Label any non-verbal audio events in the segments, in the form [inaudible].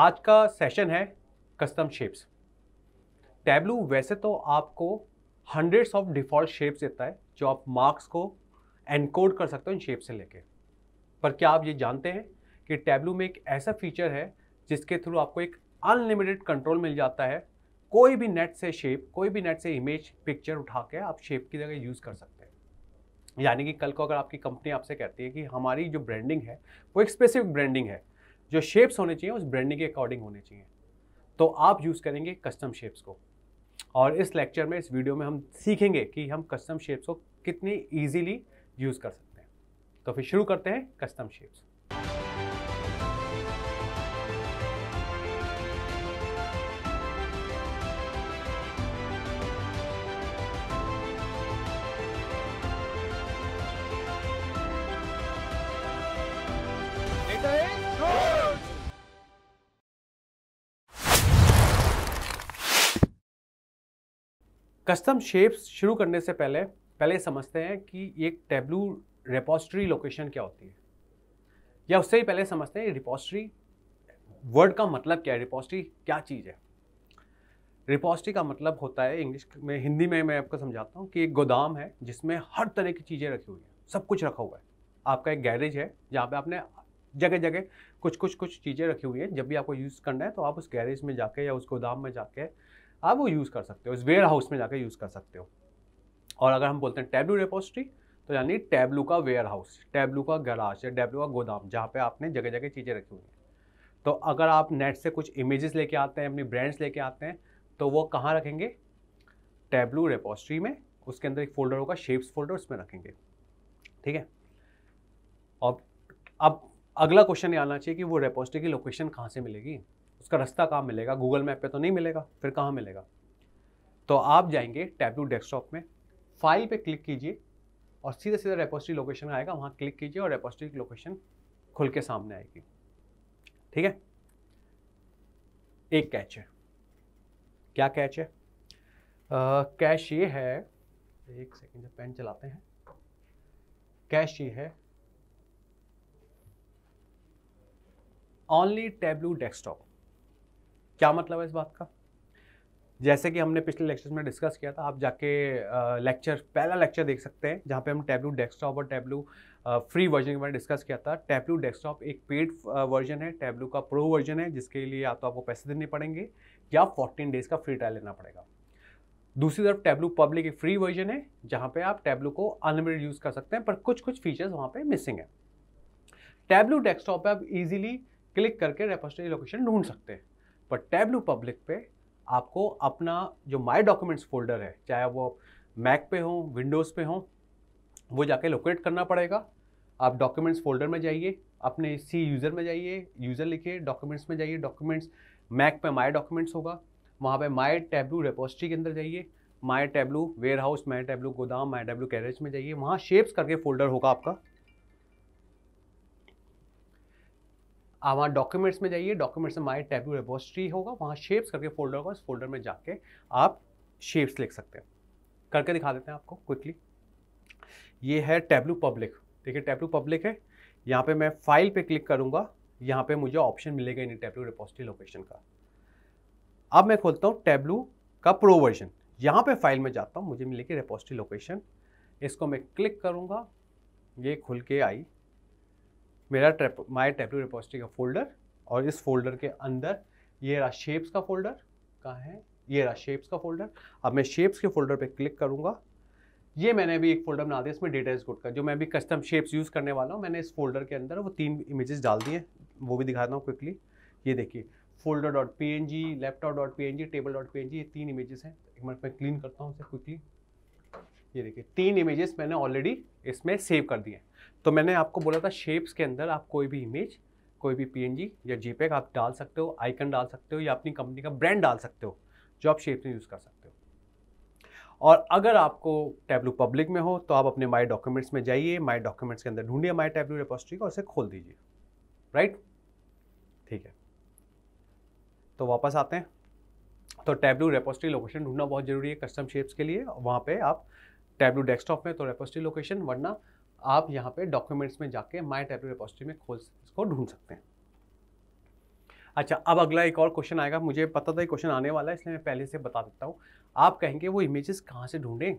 आज का सेशन है कस्टम शेप्स टैबलू वैसे तो आपको हंड्रेड्स ऑफ डिफ़ॉल्ट शेप्स देता है जो आप मार्क्स को एनकोड कर सकते हो इन शेप से लेके पर क्या आप ये जानते हैं कि टैबलू में एक ऐसा फीचर है जिसके थ्रू आपको एक अनलिमिटेड कंट्रोल मिल जाता है कोई भी नेट से शेप कोई भी नेट से इमेज पिक्चर उठा के आप शेप की जगह यूज़ कर सकते हैं यानी कि कल को अगर आपकी कंपनी आपसे कहती है कि हमारी जो ब्रांडिंग है वो एक स्पेसिफिक ब्रांडिंग है जो शेप्स होने चाहिए उस ब्रांडिंग के अकॉर्डिंग होने चाहिए तो आप यूज़ करेंगे कस्टम शेप्स को और इस लेक्चर में इस वीडियो में हम सीखेंगे कि हम कस्टम शेप्स को कितनी ईजीली यूज़ कर सकते हैं तो फिर शुरू करते हैं कस्टम शेप्स कस्टम शेप्स शुरू करने से पहले पहले समझते हैं कि एक टेब्लू रिपोस्ट्री लोकेशन क्या होती है या उससे ही पहले समझते हैं रिपोस्ट्री वर्ड का मतलब क्या है रिपोस्ट्री क्या चीज़ है रिपोस्ट्री का मतलब होता है इंग्लिश में हिंदी में मैं आपको समझाता हूँ कि एक गोदाम है जिसमें हर तरह की चीज़ें रखी हुई हैं सब कुछ रखा हुआ है आपका एक गैरेज है जहाँ पे आपने जगह जगह कुछ कुछ कुछ चीज़ें रखी हुई हैं जब भी आपको यूज़ करना है तो आप उस गैरेज में जाके या उस गोदाम में जाके आप वो यूज़ कर सकते हो इस वेयर हाउस में जाकर यूज़ कर सकते हो और अगर हम बोलते हैं टैबलू रेपोस्ट्री तो यानी टैबलू का वेयर हाउस टैबलू का गराज या टैबलू का गोदाम जहाँ पे आपने जगह जगह चीज़ें रखी हुई हैं तो अगर आप नेट से कुछ इमेजेस लेके आते हैं अपनी ब्रांड्स लेके आते हैं तो वो कहाँ रखेंगे टैबलू रेपोस्ट्री में उसके अंदर एक फोल्डर होगा शेप्स फोल्डर उसमें रखेंगे ठीक है और अब अगला क्वेश्चन ये आना चाहिए कि वो रेपोस्ट्री की लोकेशन कहाँ से मिलेगी उसका रास्ता कहाँ मिलेगा गूगल मैप पे तो नहीं मिलेगा फिर कहाँ मिलेगा तो आप जाएंगे टैबू डेस्कटॉप में फाइल पे क्लिक कीजिए और सीधे सीधे रेपोस्ट्री लोकेशन में आएगा वहाँ क्लिक कीजिए और रेपोस्ट्री की लोकेशन खुल के सामने आएगी ठीक है एक कैच है क्या कैच है कैश ये है एक सेकेंड जब पेन चलाते हैं कैश ये है ऑनली टेबलू डेस्कटॉप क्या मतलब है इस बात का जैसे कि हमने पिछले लेक्चर में डिस्कस किया था आप जाके लेक्चर पहला लेक्चर देख सकते हैं जहाँ पे हम टैबलू डेस्कटॉप और टैबलू फ्री वर्जन के बारे में डिस्कस किया था टैबलू डेस्कटॉप एक पेड वर्जन है टैबलू का प्रो वर्जन है जिसके लिए या तो आपको पैसे देने पड़ेंगे या फोर्टीन डेज़ का फ्री ट्रायल लेना पड़ेगा दूसरी तरफ टैबलू पब्लिक एक फ्री वर्जन है जहाँ पे आप टैबलू को अनलिमिटेड यूज़ कर सकते हैं पर कुछ कुछ फीचर्स वहाँ पे मिसिंग है टैबलू डेस्कटॉप पे आप इजीली क्लिक करके रेपोस्टरी लोकेशन ढूंढ सकते हैं पर टैबलू पब्लिक पे आपको अपना जो माई डॉक्यूमेंट्स फोल्डर है चाहे वो मैक पे हो विंडोज़ पे हो वो जाके लोकेट करना पड़ेगा आप डॉक्यूमेंट्स फोल्डर में जाइए अपने सी यूज़र में जाइए यूज़र लिखिए डॉक्यूमेंट्स में जाइए डॉक्यूमेंट्स मैक पे माई डॉक्यूमेंट्स होगा वहाँ पे माई टैबलू रेपोस्ट्री के अंदर जाइए my Tableau warehouse my Tableau गोदाम माई टैबलू कैरेज में जाइए वहाँ शेप्स करके फोल्डर होगा आपका आप वहाँ डॉक्यूमेंट्स में जाइए डॉक्यूमेंट्स में माई टैब्यू रेपोस्ट्री होगा वहाँ शेप्स करके फोल्डर होगा उस फोल्डर में जाके आप शेप्स लिख सकते हैं करके दिखा देते हैं आपको क्विकली ये है टैबलू पब्लिक देखिए टैब्लू पब्लिक है यहाँ पे मैं फाइल पे क्लिक करूँगा यहाँ पे मुझे ऑप्शन मिलेगा इन टैब्लू रिपोस्ट्री लोकेशन का अब मैं खोलता हूँ टैबलू का प्रो वर्जन यहाँ पे फाइल में जाता हूँ मुझे मिलेगी रिपोस्ट्री लोकेशन इसको मैं क्लिक करूँगा ये खुल के आई मेरा ट्रेप माई टेपलू रिपोजिटरी का फोल्डर और इस फोल्डर के अंदर ये रहा शेप्स का फोल्डर कहाँ है ये रहा शेप्स का फोल्डर अब मैं शेप्स के फोल्डर पे क्लिक करूँगा ये मैंने अभी एक फोल्डर बना दिया इसमें डेटा इज गुड का जो मैं भी कस्टम शेप्स यूज़ करने वाला हूँ मैंने इस फोल्डर के अंदर वो तीन इमेजेस डाल दिए वो भी दिखाता हूँ क्विकली ये देखिए folder dot P N G laptop dot P N G table dot P N G ये तीन इमेजेस हैं एक मिनट मैं क्लीन करता हूँ उसे क्विकली ये देखिए तीन इमेजेस मैंने ऑलरेडी इसमें सेव कर दिए हैं तो मैंने आपको बोला था शेप्स के अंदर आप कोई भी इमेज कोई भी पी या जीपेग आप डाल सकते हो आइकन डाल सकते हो या अपनी कंपनी का ब्रांड डाल सकते हो जो आप शेप्स में यूज़ कर सकते हो और अगर आपको टैबलू पब्लिक में हो तो आप अपने माई डॉक्यूमेंट्स में जाइए माई डॉक्यूमेंट्स के अंदर ढूंढिए माई टैबलू रेपोस्ट्री को और उसे खोल दीजिए राइट ठीक है तो वापस आते हैं तो टैबलू रेपोस्ट्री लोकेशन ढूंढना बहुत ज़रूरी है कस्टम शेप्स के लिए वहाँ पे आप टैबलू डेस्कटॉप में तो रेपोस्ट्री लोकेशन वरना आप यहाँ पे डॉक्यूमेंट्स में जाके माई टेबलेट रिपोजिटरी में खोल इसको ढूंढ सकते हैं अच्छा अब अगला एक और क्वेश्चन आएगा मुझे पता था क्वेश्चन आने वाला है इसलिए मैं पहले से बता देता हूँ आप कहेंगे वो इमेजेस कहाँ से ढूंढें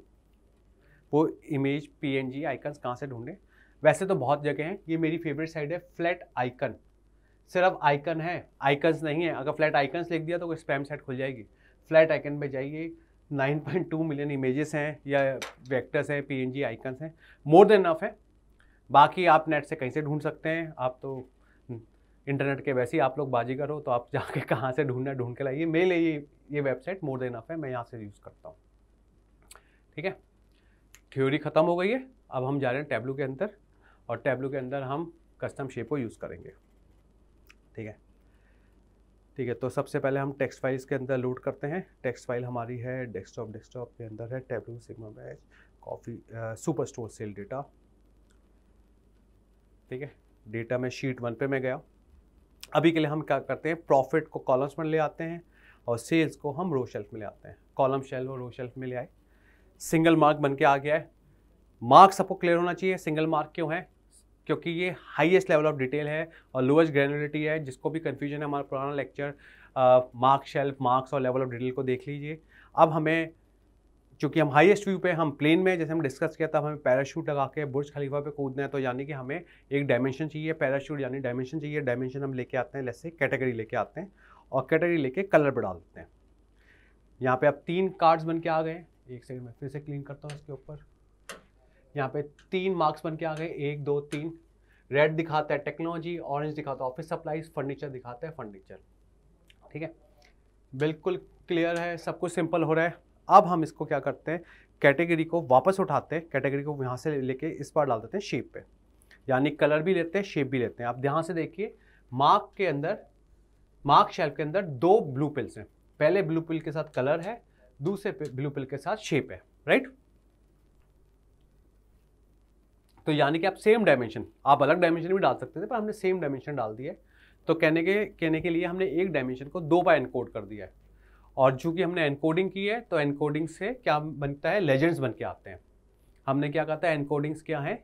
वो image P N G icons कहाँ से ढूंढें वैसे तो बहुत जगह हैं ये मेरी फेवरेट साइड है फ्लैट आइकन सिर्फ आइकन है आइकन्स नहीं है अगर फ्लैट आइकन्स लिख दिया तो कोई स्पैम साइट खुल जाएगी फ्लैट आइकन में जाइए 9.2 मिलियन इमेजेस हैं या वेक्टर्स हैं पीएनजी आइकन्स हैं मोर देन इनफ है बाकी आप नेट से कहीं से ढूंढ सकते हैं आप तो इंटरनेट हम्म, के वैसे ही आप लोग बाजी करो तो आप जाके [laughs] कहाँ से ढूंढना ढूंढ के लाइए मेरे लिए ये ये वेबसाइट मोर देन इनफ है मैं यहाँ से यूज़ करता हूँ ठीक है थ्योरी ख़त्म हो गई है अब हम जा रहे हैं टैबलू के अंदर और टैबलू के अंदर हम कस्टम शेप को यूज़ करेंगे ठीक है ठीक है तो सबसे पहले हम टेक्स्ट फाइल्स के अंदर लोड करते हैं टेक्स्ट फाइल हमारी है डेस्कटॉप डेस्कटॉप के अंदर है टेबलू सिग्मा बैच कॉफ़ी सुपर स्टोर सेल डेटा ठीक है डेटा में शीट वन पे मैं गया अभी के लिए हम क्या करते हैं प्रॉफिट को कॉलम्स में ले आते हैं और सेल्स को हम रो शेल्फ में ले आते हैं कॉलम शेल्फ और रो शेल्फ में ले आए सिंगल मार्क बन के आ गया है मार्क सबको क्लियर होना चाहिए सिंगल मार्क क्यों है क्योंकि ये हाईएस्ट लेवल ऑफ डिटेल है और लोएस्ट ग्रेनुलरिटी है जिसको भी कन्फ्यूजन है हमारा पुराना लेक्चर मार्क शेल्फ मार्क्स और लेवल ऑफ डिटेल को देख लीजिए अब हमें चूँकि हम हाईएस्ट व्यू पे हम प्लेन में जैसे हम डिस्कस किया था हमें पैराशूट लगा के बुर्ज खलीफा पे कूदना है तो यानी कि हमें एक डायमेंशन चाहिए पैराशूट यानी डायमेंशन चाहिए डायमेंशन हम लेके आते हैं जैसे कैटेगरी लेके आते हैं और कैटेगरी लेके कलर पर डाल देते हैं यहाँ पे अब तीन कार्ड्स बन के आ गए एक सेकंड में फिर से क्लीन करता हूँ इसके ऊपर यहाँ पे तीन मार्क्स बन के आ गए एक दो तीन रेड दिखाता है टेक्नोलॉजी ऑरेंज दिखाता है ऑफिस सप्लाईज फर्नीचर दिखाता है फर्नीचर ठीक है बिल्कुल क्लियर है सब कुछ सिंपल हो रहा है अब हम इसको क्या करते हैं कैटेगरी को वापस उठाते हैं कैटेगरी को यहाँ से लेके इस बार डाल देते हैं शेप पे यानी कलर भी लेते हैं शेप भी लेते हैं आप ध्यान से देखिए मार्क के अंदर मार्क शेल्फ के अंदर दो ब्लू पिल्स हैं पहले ब्लू पिल के साथ कलर है दूसरे ब्लू पिल के साथ शेप है राइट तो यानी कि आप सेम डायमेंशन आप अलग डायमेंशन भी डाल सकते थे पर हमने सेम डायमेंशन डाल दिया है तो कहने के कहने के लिए हमने एक डायमेंशन को दो बार एनकोड कर दिया है और चूँकि हमने एनकोडिंग की है तो एनकोडिंग से क्या बनता है लेजेंड्स बन के आते हैं हमने क्या कहता है एनकोडिंग्स क्या हैं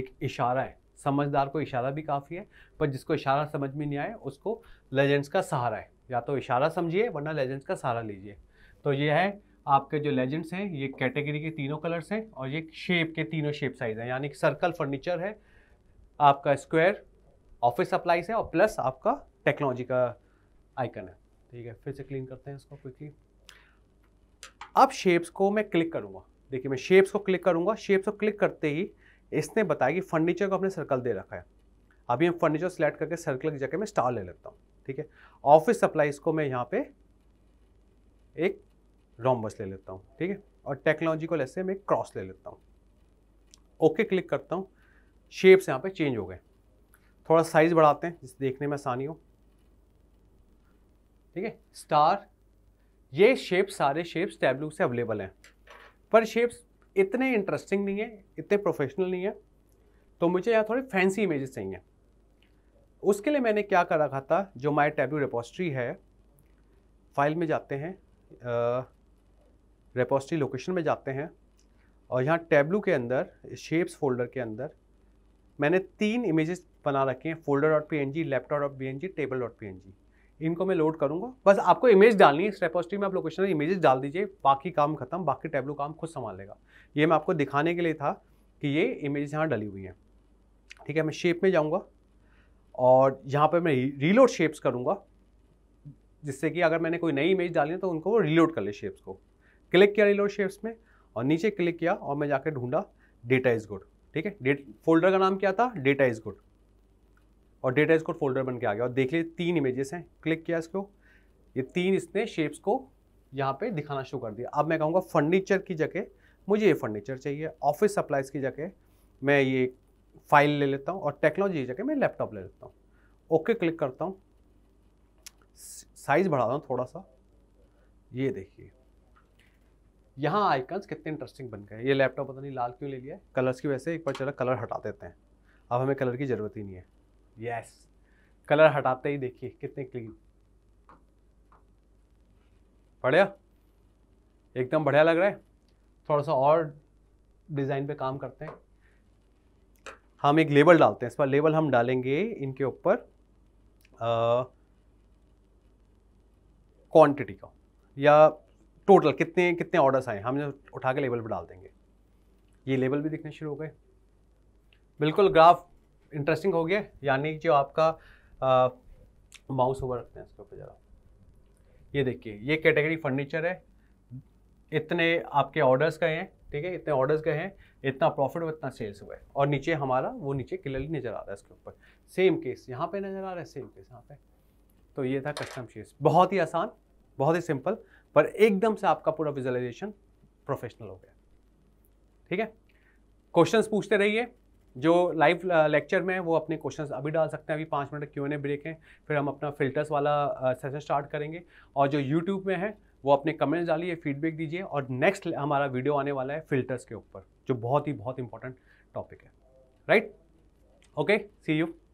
एक इशारा है समझदार को इशारा भी काफ़ी है पर जिसको इशारा समझ में नहीं आए उसको लेजेंड्स का सहारा है या तो इशारा समझिए वरना लेजेंड्स का सहारा लीजिए तो ये है आपके जो लेजेंड्स हैं ये कैटेगरी के तीनों कलर्स हैं और ये शेप के तीनों शेप साइज हैं यानी सर्कल फर्नीचर है आपका स्क्वायर ऑफिस अप्लाइज है और प्लस आपका टेक्नोलॉजी का आइकन है ठीक है फिर से क्लीन करते हैं इसको क्विकली अब शेप्स को मैं क्लिक करूँगा देखिए मैं शेप्स को क्लिक करूँगा शेप्स को क्लिक करते ही इसने बताया कि फर्नीचर को अपने सर्कल दे रखा है अभी हम फर्नीचर सेलेक्ट करके सर्कल की जगह में स्टार ले लेता हूँ ठीक है ऑफिस सप्लाईज को मैं यहाँ पे एक रोमबस ले लेता हूँ ठीक है और टेक्नोलॉजी को ऐसे मैं क्रॉस ले लेता हूँ ओके क्लिक करता हूँ शेप्स यहाँ पे चेंज हो गए थोड़ा साइज़ बढ़ाते हैं जिससे देखने में आसानी हो ठीक है स्टार ये शेप्स सारे शेप्स टैबलू से अवेलेबल हैं पर शेप्स इतने इंटरेस्टिंग नहीं है इतने प्रोफेशनल नहीं है तो मुझे यहाँ थोड़े फैंसी इमेजेस चाहिए उसके लिए मैंने क्या कर रखा था जो माई टैबलू रिपोस्ट्री है फाइल में जाते हैं रेपोस्ट्री लोकेशन में जाते हैं और यहाँ टेबलू के अंदर शेप्स फोल्डर के अंदर मैंने तीन इमेजेस बना रखे हैं folder dot P N G laptop dot P N G table dot P N G इनको मैं लोड करूँगा बस आपको इमेज डालनी है इस रेपोस्ट्री में आप लोकेशन इमेजेस डाल दीजिए बाकी काम खत्म बाकी टेबलू काम खुद संभाल लेगा ये मैं आपको दिखाने के लिए था कि ये इमेज यहाँ डली हुई हैं ठीक है मैं शेप में जाऊँगा और यहाँ पर मैं रीलोड शेप्स करूँगा जिससे कि अगर मैंने कोई नई इमेज डाली है तो उनको वो रीलोड कर ले शेप्स को क्लिक किया रिलोड शेप्स में और नीचे क्लिक किया और मैं जाकर ढूंढा डेटा इज गुड ठीक है फोल्डर का नाम क्या था डेटा इज गुड और डेटा इज गुड फोल्डर बन के आ गया और देख लीजिए तीन इमेजेस हैं क्लिक किया इसको ये तीन इसने शेप्स को यहाँ पे दिखाना शुरू कर दिया अब मैं कहूँगा फर्नीचर की जगह मुझे ये फर्नीचर चाहिए ऑफिस सप्लाइज की जगह मैं ये फाइल ले लेता हूँ और टेक्नोलॉजी की जगह मैं लैपटॉप ले लेता हूँ ओके क्लिक करता हूँ साइज़ बढ़ाता हूँ थोड़ा सा ये देखिए यहाँ आइकन्स कितने इंटरेस्टिंग बन गए ये लैपटॉप पता नहीं लाल क्यों ले लिया है कलर्स की वजह से एक बार चलो कलर हटा देते हैं अब हमें कलर की ज़रूरत ही नहीं है यस कलर हटाते ही देखिए कितने क्लीन बढ़िया एकदम बढ़िया लग रहा है थोड़ा सा और डिज़ाइन पे काम करते हैं हम एक लेबल डालते हैं इस बार लेबल हम डालेंगे इनके ऊपर क्वांटिटी का या टोटल कितने कितने ऑर्डर्स आए हम जो उठा के लेवल पर डाल देंगे ये लेवल भी दिखने शुरू हो गए बिल्कुल ग्राफ इंटरेस्टिंग हो गया यानी जो आपका माउस ओवर रखते हैं इसके ऊपर ज़रा ये देखिए ये कैटेगरी फर्नीचर है इतने आपके ऑर्डर्स गए हैं ठीक है इतने ऑर्डर्स गए हैं इतना प्रॉफिट और इतना सेल्स हुआ है और नीचे हमारा वो नीचे क्लियरली नज़र आ रहा है इसके ऊपर सेम केस यहाँ पे नज़र आ रहा है सेम केस यहाँ पे तो ये था कस्टम शेयर्स बहुत ही आसान बहुत ही सिंपल पर एकदम से आपका पूरा विजुअलाइजेशन प्रोफेशनल हो गया ठीक है क्वेश्चंस पूछते रहिए जो लाइव लेक्चर में वो अपने क्वेश्चंस अभी डाल सकते हैं अभी पाँच मिनट क्यों नहीं ए ब्रेक है फिर हम अपना फिल्टर्स वाला सेशन स्टार्ट करेंगे और जो यूट्यूब में है वो अपने कमेंट्स डालिए फीडबैक दीजिए और नेक्स्ट हमारा वीडियो आने वाला है फिल्टर्स के ऊपर जो बहुत ही बहुत इंपॉर्टेंट टॉपिक है राइट ओके सी यू